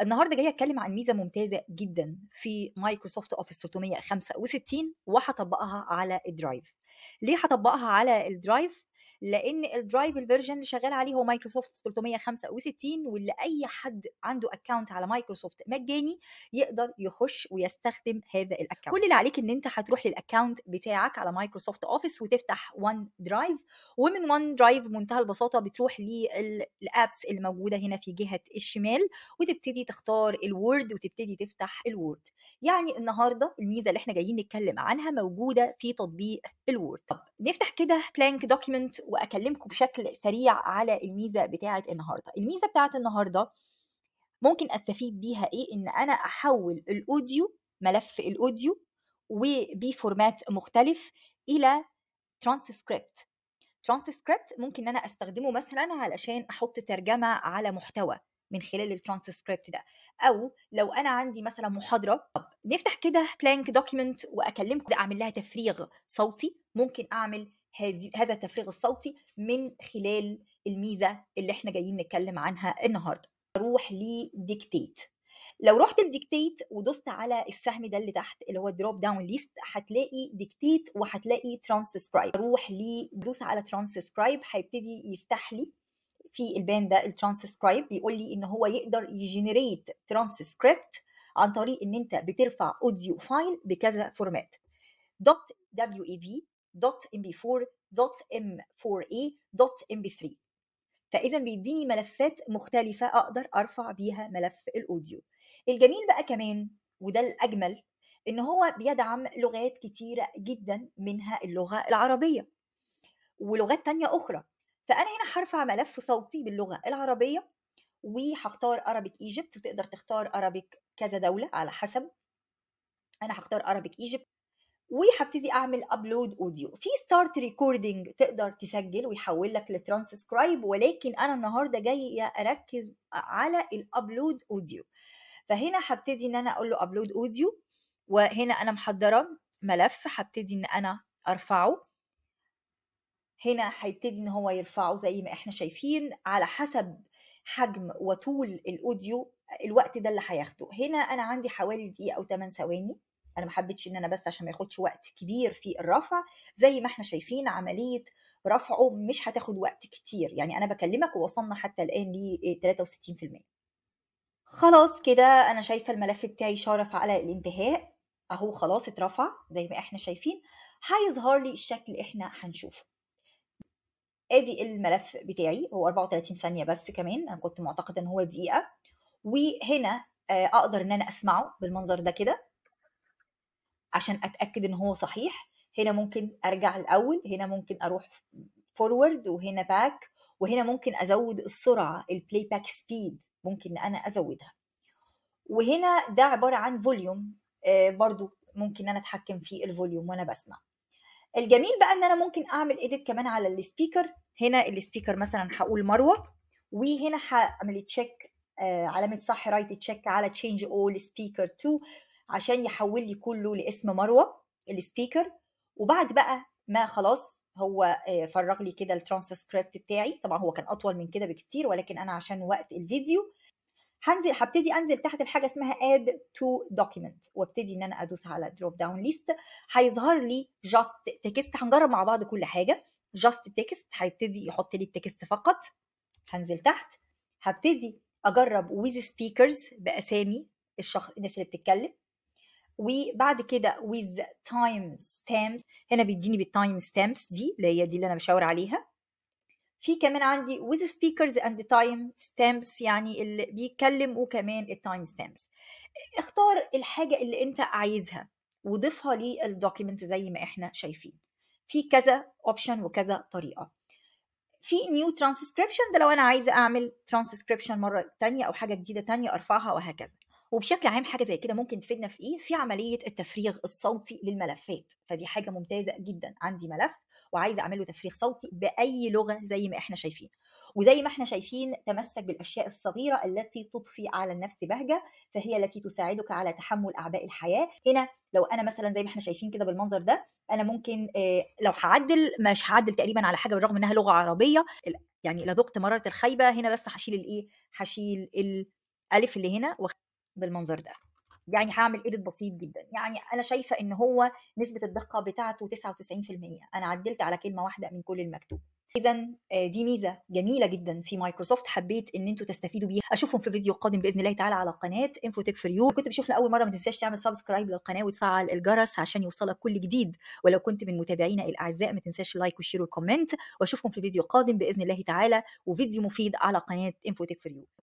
النهارده جايه اتكلم عن ميزه ممتازه جدا في مايكروسوفت اوفيس 365 وهطبقها على الدرايف ليه هطبقها على الدرايف لان الدرايف الفيرجن اللي شغال عليه هو مايكروسوفت 365 واللي اي حد عنده اكونت على مايكروسوفت مجاني يقدر يخش ويستخدم هذا الاكونت كل اللي عليك ان انت هتروح للاكونت بتاعك على مايكروسوفت اوفيس وتفتح وان درايف ومن وان درايف بمنتهى البساطه بتروح للابس اللي موجوده هنا في جهه الشمال وتبتدي تختار الوورد وتبتدي تفتح الوورد يعني النهارده الميزه اللي احنا جايين نتكلم عنها موجوده في تطبيق الوورد طب نفتح كده بلانك دوكيمنت واكلمكم بشكل سريع على الميزه بتاعه النهارده الميزه بتاعه النهارده ممكن استفيد بيها ايه ان انا احول الاوديو ملف الاوديو وبفورمات مختلف الى ترانسكريبت ترانسكريبت ممكن ان انا استخدمه مثلا علشان احط ترجمه على محتوى من خلال الترانسكريبت ده او لو انا عندي مثلا محاضره طب نفتح كده بلانك دوكيمنت واكلمكم اعمل لها تفريغ صوتي ممكن اعمل هذا التفريغ الصوتي من خلال الميزه اللي احنا جايين نتكلم عنها النهارده اروح لديكتيت لو رحت لديكتيت ودوست على السهم ده اللي تحت اللي هو دروب داون ليست هتلاقي ديكتيت وهتلاقي ترانسسكرايب اروح لدوس على ترانسكرايب هيبتدي يفتح لي في البان ده الترانسكرايب بيقول لي ان هو يقدر يجنريت ترانسكريبت عن طريق ان انت بترفع اوديو فايل بكذا فورمات دوت دبليو اي في دوت ام بي 4 دوت ام 4 اي دوت ام بي 3 فاذا بيديني ملفات مختلفه اقدر ارفع بيها ملف الاوديو الجميل بقى كمان وده الاجمل ان هو بيدعم لغات كتيره جدا منها اللغه العربيه ولغات تانية اخرى فانا هنا هرفع ملف صوتي باللغه العربيه وهختار ارابيك ايجيبت وتقدر تختار ارابيك كذا دولة على حسب أنا هختار ارابيك ايجيبت وهبتدي أعمل أبلود أوديو في ستارت ريكوردينج تقدر تسجل ويحول لك لترانسكرايب ولكن أنا النهاردة جاية أركز على الأبلود أوديو فهنا هبتدي إن أنا أقول له أبلود أوديو وهنا أنا محضرة ملف هبتدي إن أنا أرفعه هنا هيبتدي ان هو يرفعه زي ما احنا شايفين على حسب حجم وطول الاوديو الوقت ده اللي هياخده هنا انا عندي حوالي دقيقه او 8 ثواني انا ما حبيتش ان انا بس عشان ما ياخدش وقت كبير في الرفع زي ما احنا شايفين عمليه رفعه مش هتاخد وقت كتير يعني انا بكلمك ووصلنا حتى الان ل 63% خلاص كده انا شايفه الملف بتاعي شارف على الانتهاء اهو خلاص اترفع زي ما احنا شايفين هيظهر لي الشكل اللي احنا هنشوفه ادي الملف بتاعي هو 34 ثانيه بس كمان انا كنت معتقده ان هو دقيقه وهنا آه، اقدر ان انا اسمعه بالمنظر ده كده عشان اتاكد ان هو صحيح هنا ممكن ارجع الاول هنا ممكن اروح فورورد وهنا باك وهنا ممكن ازود السرعه البلاي باك سبيد ممكن انا ازودها وهنا ده عباره عن فوليوم آه، برضو ممكن انا اتحكم في الفوليوم وانا بسمع الجميل بقى ان انا ممكن اعمل ايديت كمان على السبيكر هنا السبيكر مثلا هقول مروه وهنا هعمل تشيك آه، علامه صح رايت تشيك على تشينج اول سبيكر تو عشان يحول لي كله لاسم مروه السبيكر وبعد بقى ما خلاص هو آه، فرغ لي كده الترانسكريبت بتاعي طبعا هو كان اطول من كده بكتير ولكن انا عشان وقت الفيديو هنزل هبتدي انزل تحت الحاجه اسمها اد تو دوكيمنت وابتدي ان انا ادوس على دروب داون ليست هيظهر لي جاست تكست هنجرب مع بعض كل حاجه جاست تكست هيبتدي يحط لي التكست فقط هنزل تحت هبتدي اجرب ويز سبيكرز باسامي الشخص الناس اللي بتتكلم وبعد كده with time stamps هنا بيديني بالتايم ستامبس دي اللي هي دي اللي انا بشاور عليها في كمان عندي with speakers and time stamps يعني اللي بيتكلم وكمان التايم ستامبس اختار الحاجه اللي انت عايزها وضيفها للدوكيمنت زي ما احنا شايفين في كذا اوبشن وكذا طريقه في نيو ترانسكريبشن ده لو انا عايزه اعمل ترانسكريبشن مره تانية او حاجه جديده تانية ارفعها وهكذا وبشكل عام حاجه زي كده ممكن تفيدنا في ايه في عمليه التفريغ الصوتي للملفات فدي حاجه ممتازه جدا عندي ملف وعايزه اعمل له تفريغ صوتي باي لغه زي ما احنا شايفين وزي ما احنا شايفين تمسك بالاشياء الصغيره التي تضفي على النفس بهجه فهي التي تساعدك على تحمل اعباء الحياه هنا لو انا مثلا زي ما احنا شايفين كده بالمنظر ده انا ممكن آه، لو هعدل مش هعدل تقريبا على حاجه بالرغم انها لغه عربيه يعني لو ذقت مراره الخيبه هنا بس هشيل الايه هشيل الالف اللي هنا بالمنظر ده يعني هعمل ايديت بسيط جدا يعني انا شايفه ان هو نسبه الدقه بتاعته 99% انا عدلت على كلمه واحده من كل المكتوب اذا آه، دي ميزه جميله جدا في مايكروسوفت حبيت ان انتوا تستفيدوا بيها اشوفهم في فيديو قادم باذن الله تعالى على قناه انفوتك فور يو كنت بشوفنا اول مره ما تنساش تعمل سبسكرايب للقناه وتفعل الجرس عشان يوصلك كل جديد ولو كنت من متابعينا الاعزاء ما تنساش اللايك والشير والكومنت واشوفكم في فيديو قادم باذن الله تعالى وفيديو مفيد على قناه انفوتك فور يو